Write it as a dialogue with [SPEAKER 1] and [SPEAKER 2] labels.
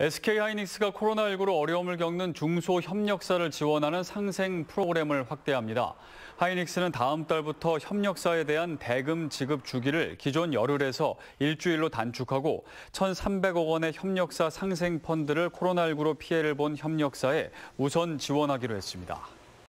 [SPEAKER 1] SK하이닉스가 코로나19로 어려움을 겪는 중소협력사를 지원하는 상생 프로그램을 확대합니다. 하이닉스는 다음 달부터 협력사에 대한 대금 지급 주기를 기존 열흘에서 일주일로 단축하고 1,300억 원의 협력사 상생 펀드를 코로나19로 피해를 본 협력사에 우선 지원하기로 했습니다.